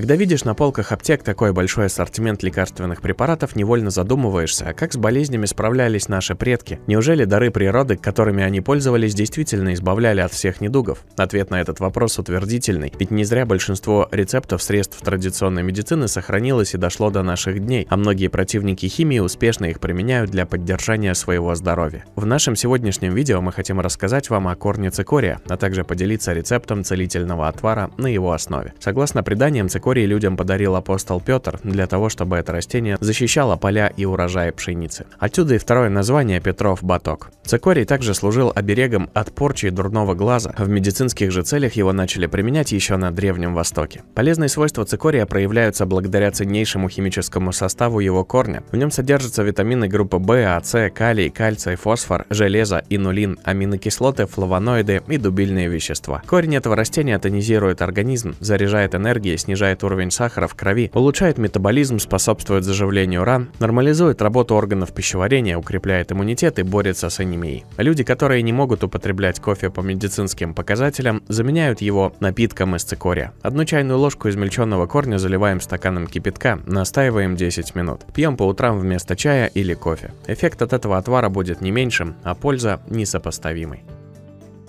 Когда видишь на полках аптек такой большой ассортимент лекарственных препаратов, невольно задумываешься, а как с болезнями справлялись наши предки? Неужели дары природы, которыми они пользовались, действительно избавляли от всех недугов? Ответ на этот вопрос утвердительный, ведь не зря большинство рецептов средств традиционной медицины сохранилось и дошло до наших дней, а многие противники химии успешно их применяют для поддержания своего здоровья. В нашем сегодняшнем видео мы хотим рассказать вам о корне цикория, а также поделиться рецептом целительного отвара на его основе. Согласно преданиям, цикорий вскоре людям подарил апостол Петр для того, чтобы это растение защищало поля и урожаи пшеницы. Отсюда и второе название Петров баток. Цикорий также служил оберегом от порчи и дурного глаза. В медицинских же целях его начали применять еще на Древнем Востоке. Полезные свойства цикория проявляются благодаря ценнейшему химическому составу его корня. В нем содержатся витамины группы В, А, С, калий, кальций, фосфор, железо, инулин, аминокислоты, флавоноиды и дубильные вещества. Корень этого растения тонизирует организм, заряжает энергией, снижает повышает уровень сахара в крови, улучшает метаболизм, способствует заживлению ран, нормализует работу органов пищеварения, укрепляет иммунитет и борется с анемией. Люди, которые не могут употреблять кофе по медицинским показателям, заменяют его напитком из цикория. Одну чайную ложку измельченного корня заливаем стаканом кипятка, настаиваем 10 минут. Пьем по утрам вместо чая или кофе. Эффект от этого отвара будет не меньшим, а польза несопоставимой.